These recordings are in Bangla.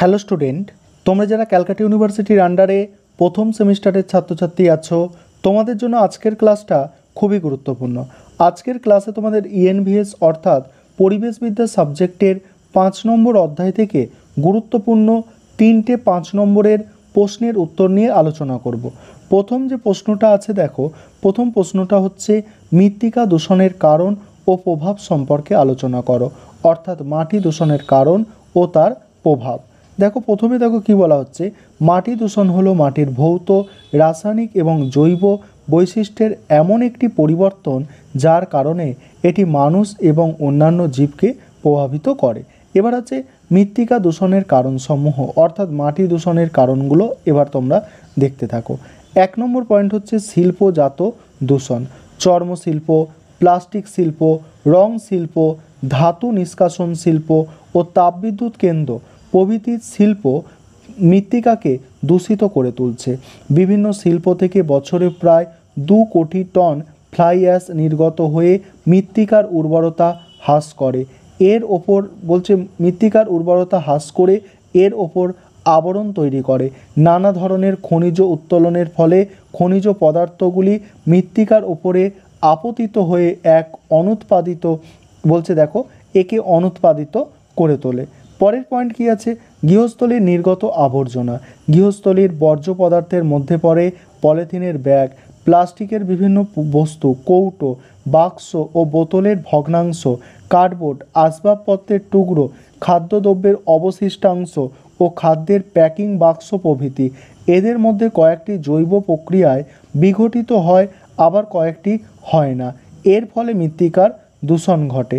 হ্যালো স্টুডেন্ট তোমরা যারা ক্যালকাটা ইউনিভার্সিটির আন্ডারে প্রথম সেমিস্টারের ছাত্রছাত্রী আছো তোমাদের জন্য আজকের ক্লাসটা খুবই গুরুত্বপূর্ণ আজকের ক্লাসে তোমাদের ইএনভিএস e অর্থাৎ পরিবেশবিদ্যা সাবজেক্টের পাঁচ নম্বর অধ্যায় থেকে গুরুত্বপূর্ণ তিনটে পাঁচ নম্বরের প্রশ্নের উত্তর নিয়ে আলোচনা করব প্রথম যে প্রশ্নটা আছে দেখো প্রথম প্রশ্নটা হচ্ছে মৃত্তিকা দূষণের কারণ ও প্রভাব সম্পর্কে আলোচনা করো অর্থাৎ মাটি দূষণের কারণ ও তার প্রভাব দেখো প্রথমে দেখো কি বলা হচ্ছে মাটি দূষণ হলো মাটির ভৌত রাসায়নিক এবং জৈব বৈশিষ্ট্যের এমন একটি পরিবর্তন যার কারণে এটি মানুষ এবং অন্যান্য জীবকে প্রভাবিত করে এবার আছে মৃত্তিকা দূষণের কারণসমূহ অর্থাৎ মাটি দূষণের কারণগুলো এবার তোমরা দেখতে থাকো এক নম্বর পয়েন্ট হচ্ছে শিল্পজাত দূষণ চর্মশিল্প প্লাস্টিক শিল্প রং শিল্প ধাতু নিষ্কাশন শিল্প ও তাপবিদ্যুৎ কেন্দ্র প্রভৃতি শিল্প মৃত্তিকাকে দূষিত করে তুলছে বিভিন্ন শিল্প থেকে বছরে প্রায় দু কোটি টন ফ্লাই অ্যাশ নির্গত হয়ে মৃত্তিকার উর্বরতা হ্রাস করে এর ওপর বলছে মৃত্তিকার উর্বরতা হ্রাস করে এর ওপর আবরণ তৈরি করে নানা ধরনের খনিজ উত্তোলনের ফলে খনিজ পদার্থগুলি মৃত্তিকার ওপরে আপতিত হয়ে এক অনুৎপাদিত বলছে দেখো একে অনুৎপাদিত করে তোলে পরের পয়েন্ট কি আছে গৃহস্থলীর নির্গত আবর্জনা গৃহস্থলীর বর্জ্য পদার্থের মধ্যে পড়ে পলিথিনের ব্যাগ প্লাস্টিকের বিভিন্ন বস্তু কৌটো বাক্স ও বোতলের ভগ্নাংশ কার্ডবোর্ড আসবাবপত্রের টুকরো খাদ্যদ্রব্যের অবশিষ্টাংশ ও খাদ্যের প্যাকিং বাক্স প্রভৃতি এদের মধ্যে কয়েকটি জৈব প্রক্রিয়ায় বিঘটিত হয় আবার কয়েকটি হয় না এর ফলে মৃত্তিকার দূষণ ঘটে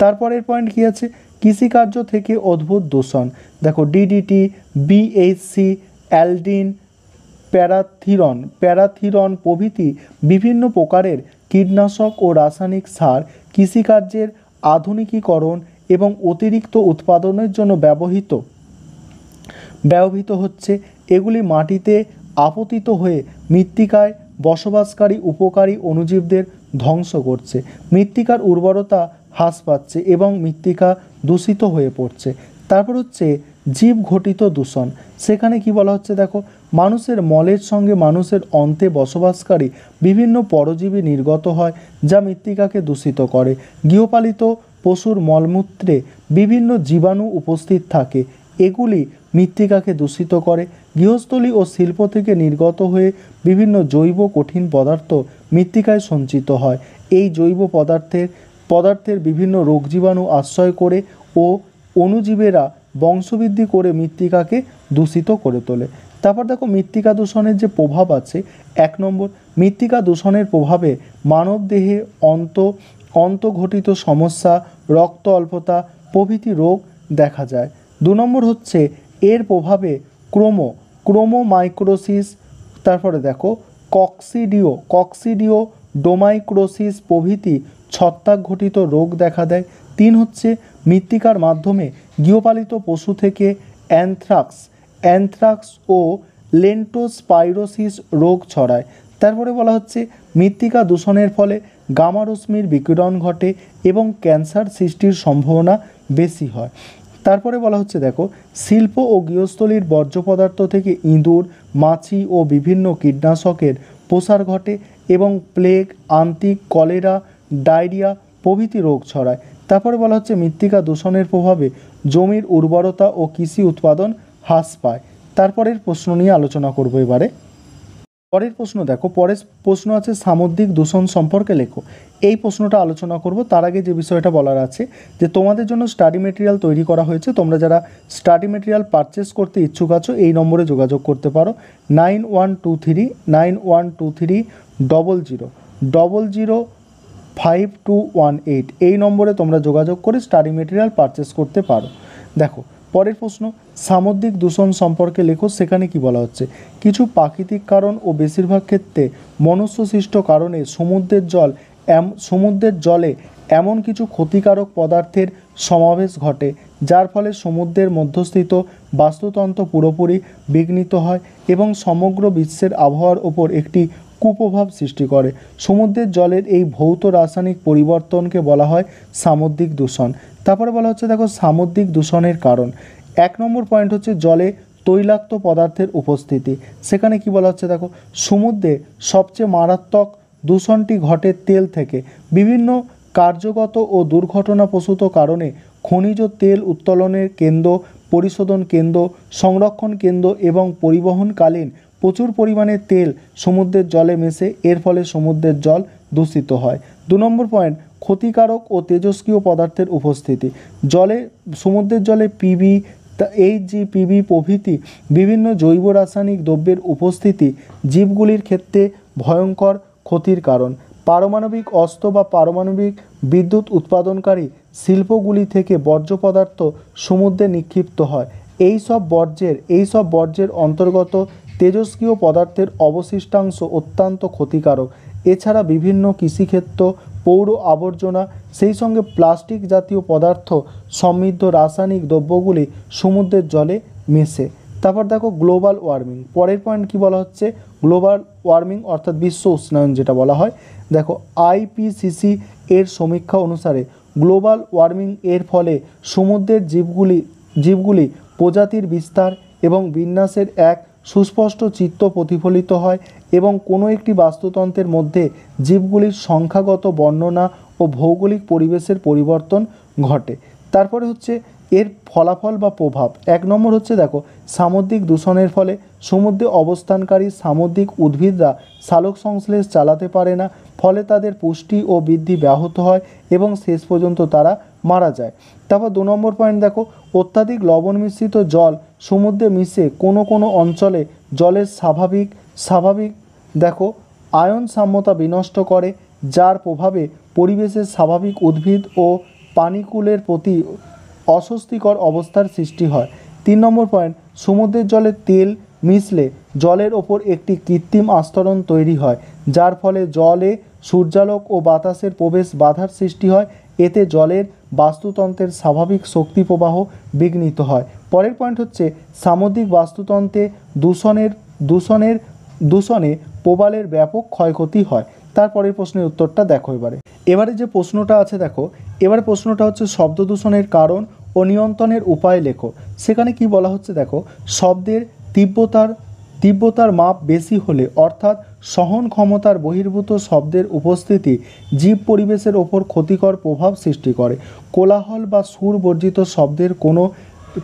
তারপরের পয়েন্ট কী আছে কৃষিকার্য থেকে অদ্ভুত দূষণ দেখো ডিডিটি বিএইচসি অ্যালডিন প্যারাথিরন প্যারাথিরন প্রভৃতি বিভিন্ন প্রকারের কীটনাশক ও রাসায়নিক সার কৃষিকার্যের আধুনিকীকরণ এবং অতিরিক্ত উৎপাদনের জন্য ব্যবহৃত ব্যবহৃত হচ্ছে এগুলি মাটিতে আপতিত হয়ে মৃত্তিকায় বসবাসকারী উপকারী অণুজীবদের ধ্বংস করছে মৃত্তিকার উর্বরতা হ্রাস পাচ্ছে এবং মৃত্তিকা দূষিত হয়ে পড়ছে তারপর হচ্ছে জীব ঘটিত দূষণ সেখানে কি বলা হচ্ছে দেখো মানুষের মলের সঙ্গে মানুষের অন্তে বসবাসকারী বিভিন্ন পরজীবী নির্গত হয় যা মৃত্তিকাকে দূষিত করে গৃহপালিত পশুর মলমূত্রে বিভিন্ন জীবাণু উপস্থিত থাকে এগুলি মৃত্তিকাকে দূষিত করে গৃহস্থলী ও শিল্প থেকে নির্গত হয়ে বিভিন্ন জৈব কঠিন পদার্থ মৃত্তিকায় সঞ্চিত হয় এই জৈব পদার্থের পদার্থের বিভিন্ন রোগ জীবাণু আশ্রয় করে ও অণুজীবেরা বংশবৃদ্ধি করে মৃত্তিকাকে দূষিত করে তোলে তারপর দেখো মৃত্তিকা দূষণের যে প্রভাব আছে এক নম্বর মৃত্তিকা দূষণের প্রভাবে মানবদেহে অন্ত অন্তঘটিত সমস্যা রক্ত অল্পতা প্রভৃতি রোগ দেখা যায় দু নম্বর হচ্ছে এর প্রভাবে ক্রোমো ক্রোমোমাইক্রোসিস তারপরে দেখো কক্সিডিও কক্সিডিও ডোমাইক্রোসিস প্রভৃতি ছত্রাক ঘটিত রোগ দেখা দেয় তিন হচ্ছে মৃত্তিকার মাধ্যমে গৃহপালিত পশু থেকে অ্যানথ্রাক্স অ্যানথ্রাক্স ও লেন্টোস্পাইরোসিস রোগ ছড়ায় তারপরে বলা হচ্ছে মৃত্তিকা দূষণের ফলে গামারশ্মির বিকিরণ ঘটে এবং ক্যান্সার সৃষ্টির সম্ভাবনা বেশি হয় তারপরে বলা হচ্ছে দেখো শিল্প ও গৃহস্থলীর বর্জ্য পদার্থ থেকে ইঁদুর মাছি ও বিভিন্ন কীটনাশকের প্রসার ঘটে এবং প্লেগ আন্তিক কলেরা ডায়রিয়া প্রভৃতি রোগ ছড়ায় তারপরে বলা হচ্ছে মৃত্তিকা দূষণের প্রভাবে জমির উর্বরতা ও কৃষি উৎপাদন হ্রাস পায় তারপরের প্রশ্ন নিয়ে আলোচনা করবো এবারে পরের প্রশ্ন দেখো পরের প্রশ্ন আছে সামুদ্রিক দূষণ সম্পর্কে লেখো এই প্রশ্নটা আলোচনা করব তার আগে যে বিষয়টা বলার আছে যে তোমাদের জন্য স্টাডি মেটেরিয়াল তৈরি করা হয়েছে তোমরা যারা স্টাডি মেটেরিয়াল পারচেস করতে ইচ্ছুক আছো এই নম্বরে যোগাযোগ করতে পারো nine one two three nine one two three double zero double zero five two one eight এই নম্বরে তোমরা যোগাযোগ করে স্টাডি মেটেরিয়াল পারচেস করতে পারো দেখো পরের প্রশ্ন সামুদ্রিক দূষণ সম্পর্কে লেখো সেখানে কি বলা হচ্ছে কিছু প্রাকৃতিক কারণ ও বেশিরভাগ ক্ষেত্রে মনুষ্যসৃষ্ট কারণে সমুদ্রের জল এম সমুদ্রের জলে এমন কিছু ক্ষতিকারক পদার্থের সমাবেশ ঘটে যার ফলে সমুদ্রের মধ্যস্থিত বাস্তুতন্ত্র পুরোপুরি বিঘ্নিত হয় এবং সমগ্র বিশ্বের আবহাওয়ার ওপর একটি কুপ্রভাব সৃষ্টি করে সমুদ্রের জলের এই ভৌত রাসায়নিক পরিবর্তনকে বলা হয় সামুদ্রিক দূষণ তারপরে বলা হচ্ছে দেখো সামুদ্রিক দূষণের কারণ এক নম্বর পয়েন্ট হচ্ছে জলে তৈলাক্ত পদার্থের উপস্থিতি সেখানে কি বলা হচ্ছে দেখো সমুদ্রে সবচেয়ে মারাত্মক দূষণটি ঘটে তেল থেকে বিভিন্ন কার্যগত ও দুর্ঘটনাপ্রসূত কারণে খনিজ তেল উত্তোলনের কেন্দ্র পরিশোধন কেন্দ্র সংরক্ষণ কেন্দ্র এবং পরিবহনকালীন প্রচুর পরিমাণে তেল সমুদ্রের জলে মেশে এর ফলে সমুদ্রের জল দূষিত হয় দু নম্বর পয়েন্ট ক্ষতিকারক ও তেজস্ক্রিয় পদার্থের উপস্থিতি জলে সমুদ্রের জলে পিবি জি পিবি প্রভৃতি বিভিন্ন জৈব রাসায়নিক দ্রব্যের উপস্থিতি জীবগুলির ক্ষেত্রে ভয়ঙ্কর ক্ষতির কারণ পারমাণবিক অস্ত্র বা পারমাণবিক বিদ্যুৎ উৎপাদনকারী শিল্পগুলি থেকে বর্জ্য পদার্থ সমুদ্রে নিক্ষিপ্ত হয় এই সব বর্জ্যের এই সব বর্জ্যের অন্তর্গত তেজস্ক্রিয় পদার্থের অবশিষ্টাংশ অত্যন্ত ক্ষতিকারক এছাড়া বিভিন্ন কৃষিক্ষেত্র পৌর আবর্জনা সেই সঙ্গে প্লাস্টিক জাতীয় পদার্থ সমৃদ্ধ রাসায়নিক দ্রব্যগুলি সমুদ্রের জলে মেশে তারপর দেখো গ্লোবাল ওয়ার্মিং পরের পয়েন্ট কি বলা হচ্ছে গ্লোবাল ওয়ার্মিং অর্থাৎ বিশ্ব উষ্ণায়ন যেটা বলা হয় দেখো আইপিসিসি এর সমীক্ষা অনুসারে গ্লোবাল ওয়ার্মিং এর ফলে সমুদ্রের জীবগুলি জীবগুলি প্রজাতির বিস্তার এবং বিন্যাসের এক সুস্পষ্ট চিত্ত প্রতিফলিত হয় এবং কোনো একটি বাস্তুতন্ত্রের মধ্যে জীবগুলির সংখ্যাগত বর্ণনা ও ভৌগোলিক পরিবেশের পরিবর্তন ঘটে তারপরে হচ্ছে এর ফলাফল বা প্রভাব এক নম্বর হচ্ছে দেখো সামুদ্রিক দূষণের ফলে সমুদ্রে অবস্থানকারী সামুদ্রিক উদ্ভিদরা সালোক সংশ্লেষ চালাতে পারে না ফলে তাদের পুষ্টি ও বৃদ্ধি ব্যাহত হয় এবং শেষ পর্যন্ত তারা মারা যায় তারপর দু নম্বর পয়েন্ট দেখো অত্যাধিক লবণ মিশ্রিত জল সমুদ্রে মিশে কোনো কোনো অঞ্চলে জলের স্বাভাবিক স্বাভাবিক দেখো আয়ন সাম্যতা বিনষ্ট করে যার প্রভাবে পরিবেশের স্বাভাবিক উদ্ভিদ ও পানিকুলের প্রতি অস্বস্তিকর অবস্থার সৃষ্টি হয় তিন নম্বর পয়েন্ট সমুদ্রের জলে তেল মিশলে জলের ওপর একটি কৃত্রিম আস্তরণ তৈরি হয় যার ফলে জলে সূর্যালোক ও বাতাসের প্রবেশ বাধার সৃষ্টি হয় এতে জলের বাস্তুতন্ত্রের স্বাভাবিক শক্তি প্রবাহ বিঘ্নিত হয় পরের পয়েন্ট হচ্ছে সামুদ্রিক বাস্তুতন্ত্রে দূষণের দূষণের দূষণে প্রবালের ব্যাপক ক্ষয়ক্ষতি হয় তারপরের প্রশ্নের উত্তরটা দেখো এবারে এবারে যে প্রশ্নটা আছে দেখো এবার প্রশ্নটা হচ্ছে শব্দ দূষণের কারণ ও নিয়ন্ত্রণের উপায় লেখো সেখানে কি বলা হচ্ছে দেখো শব্দের তীব্রতার তীব্রতার মাপ বেশি হলে অর্থাৎ সহন ক্ষমতার বহির্ভূত শব্দের উপস্থিতি জীব পরিবেশের ওপর ক্ষতিকর প্রভাব সৃষ্টি করে কোলাহল বা সুর বর্জিত শব্দের কোনো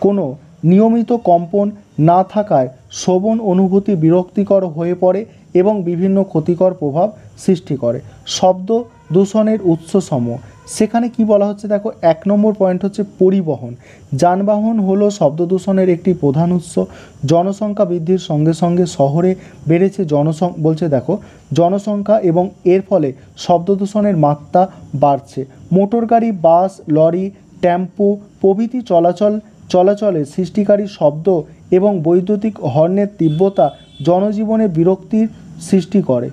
কোনো নিয়মিত কম্পন না থাকায় শ্রবণ অনুভূতি বিরক্তিকর হয়ে পড়ে এবং বিভিন্ন ক্ষতিকর প্রভাব সৃষ্টি করে শব্দ দূষণের উৎসসমূহ সেখানে কি বলা হচ্ছে দেখো এক নম্বর পয়েন্ট হচ্ছে পরিবহন যানবাহন হলো শব্দ দূষণের একটি প্রধান উৎস জনসংখ্যা বৃদ্ধির সঙ্গে সঙ্গে শহরে বেড়েছে জনসং বলছে দেখো জনসংখ্যা এবং এর ফলে শব্দ দূষণের মাত্রা বাড়ছে মোটরগাড়ি বাস লরি টেম্পো প্রভৃতি চলাচল চলাচলে সৃষ্টিকারী শব্দ এবং বৈদ্যুতিক হর্নের তীব্রতা জনজীবনে বিরক্তির সৃষ্টি করে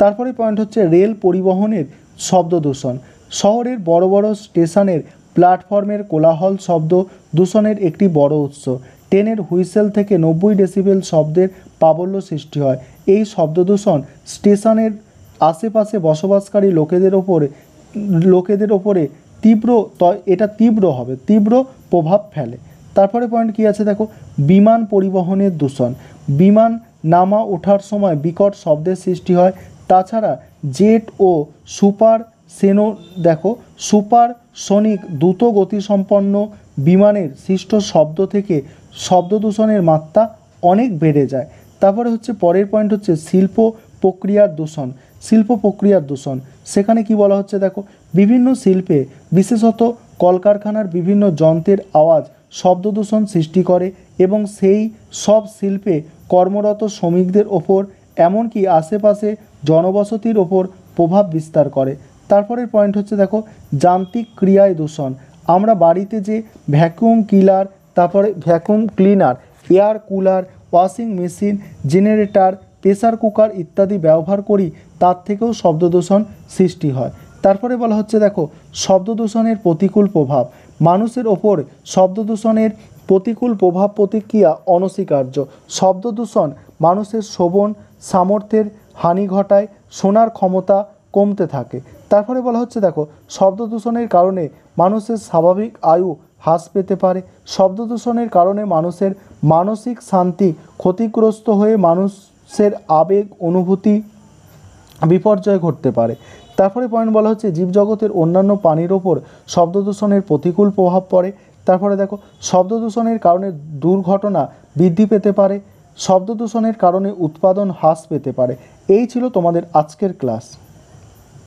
তারপরে পয়েন্ট হচ্ছে রেল পরিবহনের শব্দ দূষণ শহরের বড় বড় স্টেশনের প্ল্যাটফর্মের কোলাহল শব্দ দূষণের একটি বড় উৎস ট্রেনের হুইসেল থেকে নব্বই ডেসিবেল শব্দের প্রাবল্য সৃষ্টি হয় এই শব্দ দূষণ স্টেশনের আশেপাশে বসবাসকারী লোকেদের ওপরে লোকেদের ওপরে তীব্র এটা তীব্র হবে তীব্র প্রভাব ফেলে তারপরে পয়েন্ট কি আছে দেখো বিমান পরিবহনের দূষণ বিমান নামা ওঠার সময় বিকট শব্দের সৃষ্টি হয় তাছাড়া জেট ও সুপার সেনো দেখো সুপার সনিক দ্রুত গতিসম্পন্ন বিমানের সৃষ্ট শব্দ থেকে শব্দ দূষণের মাত্রা অনেক বেড়ে যায় তারপরে হচ্ছে পরের পয়েন্ট হচ্ছে শিল্প প্রক্রিয়ার দূষণ শিল্প প্রক্রিয়ার দূষণ সেখানে কি বলা হচ্ছে দেখো বিভিন্ন শিল্পে বিশেষত কলকারখানার বিভিন্ন যন্ত্রের আওয়াজ শব্দ দূষণ সৃষ্টি করে এবং সেই সব শিল্পে কর্মরত শ্রমিকদের ওপর এমনকি আশেপাশে জনবসতির ওপর প্রভাব বিস্তার করে তারপরের পয়েন্ট হচ্ছে দেখো যান্ত্রিক ক্রিয়ায় দূষণ আমরা বাড়িতে যে ভ্যাকুয়াম কিলার তারপরে vacuum cleaner air cooler washing machine generator pressure cooker ইত্যাদি ব্যবহার করি তার থেকেও শব্দ দূষণ সৃষ্টি হয় তারপরে বলা হচ্ছে দেখো শব্দ দূষণের প্রতিকূল প্রভাব মানুষের ওপর শব্দ দূষণের প্রতিকূল প্রভাব প্রতিক্রিয়া অনস্বীকার্য শব্দ দূষণ মানুষের শ্রবণ সামর্থ্যের হানি ঘটায় শোনার ক্ষমতা কমতে থাকে তারপরে বলা হচ্ছে দেখো শব্দ দূষণের কারণে মানুষের স্বাভাবিক আয়ু হ্রাস পেতে পারে শব্দ দূষণের কারণে মানুষের মানসিক শান্তি ক্ষতিগ্রস্ত হয়ে মানুষের আবেগ অনুভূতি বিপর্যয় ঘটতে পারে তারপরে পয়েন্ট বলা হচ্ছে জীবজগতের অন্যান্য পানির ওপর শব্দ দূষণের প্রতিকূল প্রভাব পড়ে তারপরে দেখো শব্দ দূষণের কারণে দুর্ঘটনা বৃদ্ধি পেতে পারে শব্দ দূষণের কারণে উৎপাদন হ্রাস পেতে পারে এই ছিল তোমাদের আজকের ক্লাস